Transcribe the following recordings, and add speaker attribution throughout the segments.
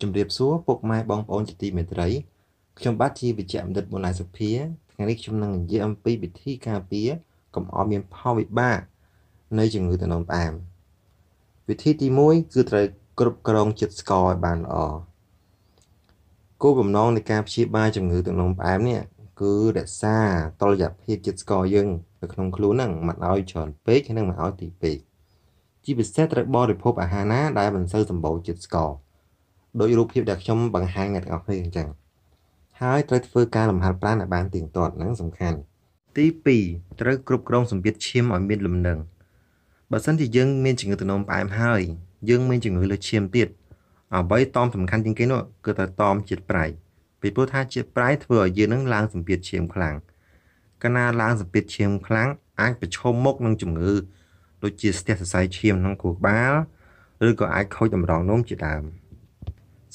Speaker 1: ជំរាបសួរពុកម៉ែបងប្អូនជាទីមេត្រី ខ្ញុំបាទជាវិជ្ជបណ្ឌិតមុនឡាសុភាថ្ងៃនេះខ្ញុំនឹងនិយាយអំពីវិធីការពារកុំឲ្យមានផលវិបាកនៃជំងឺទឹកនោមផ្អែមវិធីទី1គឺត្រូវគ្រប់គ្រងជាតិស្ករឲ្យបានល្អគោលបំណងនៃការព្យាបាលជំងឺទឹកនោមផ្អែមនេះគឺរក្សាតុល្យភាពជាតិស្ករយើងនៅក្នុងខ្លួនហ្នឹងមិនឲ្យច្រើនពេកហើយនឹងមិនឲ្យតិចពេកជាពិសេសត្រូវបរិភោគអាហារណាដែលមិនសូវសម្បូរជាតិស្ករដោយរូបភាពដែលខ្ញុំបង្ហាញអ្នកទាំងអស់គ្នាអញ្ចឹងហើយត្រូវធ្វើការលំហាត់ប្រាណឲ្យបានទៀងទាត់នឹងសំខាន់ទី2ត្រូវគ្រប់គ្រងសម្ពាធឈាមឲ្យមាន លំនឹងបើសិនជាយើងមានជំងឺទឹកនោមផ្អែមហើយយើងមានជំងឺលើឈាមទៀតអ្វីតอมសំខាន់ជាងគេនោះគឺត្រូវតอมជាតិប្រៃពីព្រោះថាជាតិប្រៃធ្វើឲ្យយើងនឹងឡើងសម្ពាធឈាមខ្លាំងកាលណាឡើងសម្ពាធឈាមខ្លាំងអាច ប្រឈមមុខនឹងជំងឺដូចជាស្ទះសរសៃឈាមក្នុងខួរក្បាលឬក៏អាចខូចតម្រងនោមជាដើម។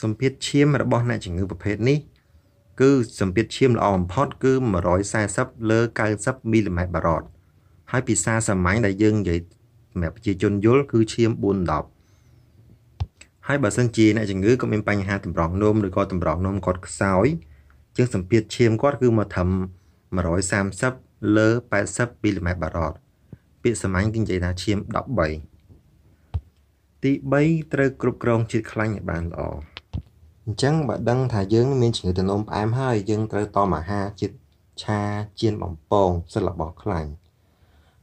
Speaker 1: សម្ពាធឈាមរបស់អ្នកជំងឺប្រភេទនេះគឺសម្ពាធឈាមល្អបំផុតគឺ140លើ90មីលីម៉ែត្របារតហើយភាសាសាមញ្ញដែលយើងនិយាយសម្រាប់ប្រជាជនយល់គឺឈាម410ហើយបើសិនជាអ្នកជំងឺគាត់មានបញ្ហាតម្រងនោមឬក៏តម្រងនោមគាត់ខ្សោយជាងសម្ពាធឈាមគាត់គឺមកត្រឹម130លើ80មីលីម៉ែត្របារតពាក្យសាមញ្ញគឺនិយាយថាឈាម13ទី3ត្រូវគ្រប់គ្រងជាតិខ្លាញ់ឲ្យបានល្អអញ្ចឹងបើដឹងថាយើងមានជំងឺទឹកនោមផ្អែមហើយយើងត្រូវតមអាហារជាតិឆាជៀនបំពងសិលរបស់ខ្លាញ់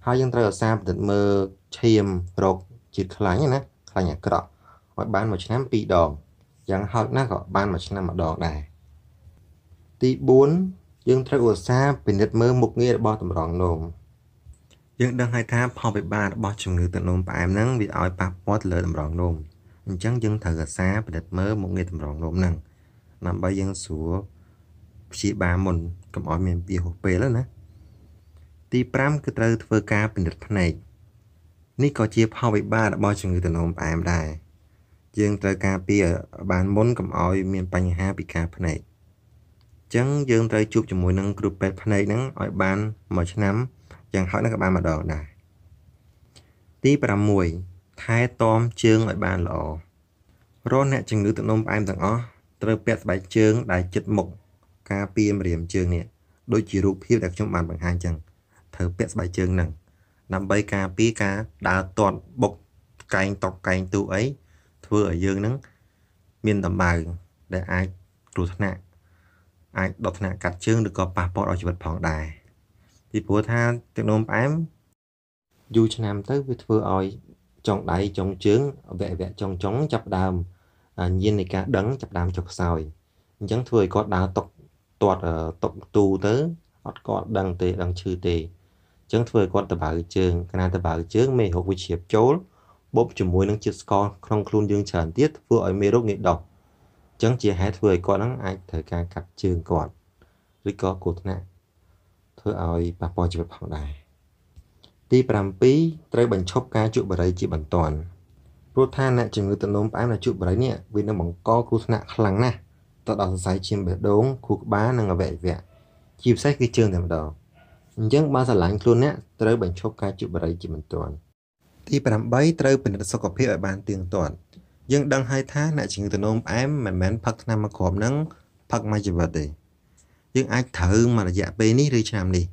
Speaker 1: ហើយយើងត្រូវរក្សាពិនិត្យមើលឈាមរោគជាតិខ្លាញ់ណាខ្លាញ់អាក្រក់ឲ្យបានមួយឆ្នាំ2ដងយ៉ាងហោចណាស់ក៏បានមួយឆ្នាំម្ដងដែរទី4យើងត្រូវឧស្សាហ៍ពិនិត្យមើលមុខងាររបស់តម្រងនោមយើងដឹងហើយថាផលវិបាករបស់ជំងឺទឹកនោមផ្អែមហ្នឹងវាឲ្យប៉ះពាល់ទៅលើតម្រងនោមអញ្ចឹងយើងត្រូវរក្សាពិនិត្យមើលមុខងារតម្រងលំហ្នឹងដើម្បីយើងស្រួលព្យាបាលមុនកុំឲ្យមានវាហួសពេលណា ទី5គឺត្រូវធ្វើការពិនិត្យភ្នែកនេះក៏ជាផលវិបាករបស់ជំងឺទឹកនោមផ្អែមដែរយើងត្រូវការពារបានមុនកុំឲ្យមានបញ្ហាពិការភ្នែកចឹងយើងត្រូវជួបជាមួយនឹងគ្រូពេទ្យភ្នែកហ្នឹងឲ្យបានមួយឆ្នាំយ៉ាងហោចណាស់ក៏បានម្ដងដែរទី6ថែទាំជើងឲ្យបានល្អរាល់អ្នកជំងឺទឹកនោមផ្អែមទាំងអស់ត្រូវពាក់ស្បែកជើងដែលជិតមុខការពារម្រាមជើងនេះដូចជារូបភាពដែលខ្ញុំបានបង្ហាញចឹងត្រូវពាក់ស្បែកជើងហ្នឹងដើម្បីការពារការដើរទាត់បុកកែងតុកកែងទូអីធ្វើឲ្យយើងហ្នឹងមានដំបៅដែលអាចគ្រោះថ្នាក់អាច ដកថ្នាក់កាត់ជើងឬក៏ប៉ះពាល់ដល់ជីវិតផងដែរពីព្រោះថាទឹកនោមផ្អែមយូរឆ្នាំទៅវាធ្វើឲ្យចុងដៃចុងជើងវៈវៈចុងចុងចាប់ដើមញៀននៃការដឹងចាប់ដើមចុះខ្សោយអញ្ចឹងធ្វើឲ្យគាត់ដើរຕົកទាត់ຕົកទូទៅអត់គាត់ដឹងទេដឹងឈឺទេអញ្ចឹងធ្វើឲ្យគាត់តបៅជើងកណាតបៅជើងមេរោគវាជ្រាបចូលបបជាមួយនឹងជាតិស្ករក្នុងខ្លួនយើងច្រើនទៀតធ្វើឲ្យមេរោគងាយដុះអញ្ចឹងជាហេតុធ្វើឲ្យគាត់ហ្នឹងអាចត្រូវការកាត់ជើងគាត់ឬក៏គ្រោះថ្នាក់ធ្វើឲ្យប៉ះពាល់ជីវិតផងដែរទី7ត្រូវបញ្ឈប់ការជក់បារីជាបន្ទាន់ព្រោះថាអ្នកជំងឺទឹកនោមផ្អែមដែលជក់បារីនេះវានឹងបង្កគ្រោះថ្នាក់ខ្លាំងណាស់ទៅដល់សរសៃឈាមបេះដូងខួរក្បាលនិងអវយវៈជាពិសេសគឺជើងតែម្ដងអញ្ចឹងបើស្រឡាញ់ខ្លួនអ្នកត្រូវបញ្ឈប់ការជក់បារីជាបន្ទាន់ទី8ត្រូវពិនិត្យសុខភាពឲ្យបានទៀងទាត់យើងដឹងហើយថាអ្នកជំងឺទឹកនោមផ្អែមមិនមែនផឹកថ្នាំមកគ្រាប់នឹងផឹកមួយជីវិតទេយើងអាចត្រូវមួយរយៈពេលនេះឬឆ្នាំនេះ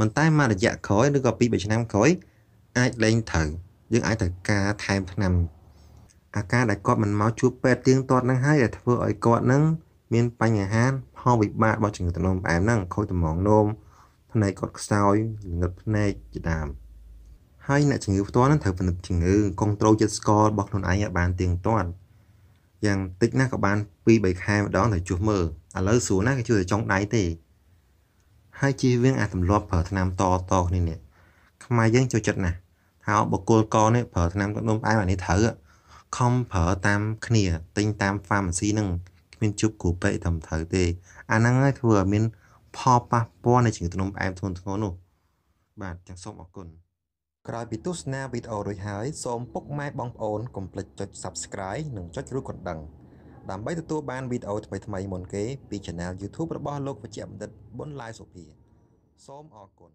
Speaker 1: មិនតែមួយរយៈក្រោយឬក៏ពីរបីឆ្នាំក្រោយអាចលែងត្រូវយើងអាចត្រូវការថែមឆ្នាំអាការដែលគាត់មិនមកជួបពេទ្យទៀងទាត់នឹងហើយដែលធ្វើឲ្យគាត់នឹងមាន បញ្ហាផលវិបាករបស់ជំងឺទឹកនោមផ្អែមហ្នឹងខូចតម្រងនោមភ្នែកគាត់ខ្សោយងឹតភ្នែកជាដើមហើយអ្នកជំងឺផ្ទាល់នឹងត្រូវពិនិត្យជំងឺគ្រប់ត្រូលចិត្តស្គាល់របស់ខ្លួនឯងឲ្យបានទៀងទាត់យ៉ាងតិចណាស់ក៏បាន2 3ខែម្ដងទៅជួសមើលឥឡូវស្រួលណាស់គេជួយតែចុងដៃទេហើយជិះវៀងអាទម្លាប់ប្រើថ្នាំតតគ្នានេះខ្មែរយើងចូលចិត្តណាស់ថាបកគលកនេះប្រើថ្នាំទឹកនោមផ្អែមអានេះត្រូវខំប្រើតាមគ្នាទិញតាម pharmacy នឹងគ្មានជប់គ្រូពេទ្យតាមត្រូវទេអាហ្នឹងហើយធ្វើឲ្យមានផលប៉ះពាល់នៃជំងឺទឹកនោមផ្អែមធ្ងន់ធ្ងរនោះ បាទចឹងសូមអរគុណក្រោយពីទស្សនាវីដេអូរួចហើយសូមពុកម៉ែបងប្អូនកុំភ្លេចចុច Subscribe និងចុចរូបកណ្ដឹង។ដើម្បីទទួលបានវីដេអូថ្មីៗមុនគេពី Channel YouTube របស់លោកវេជ្ជបណ្ឌិតប៊ុនឡាវសុភាសូមអរគុណ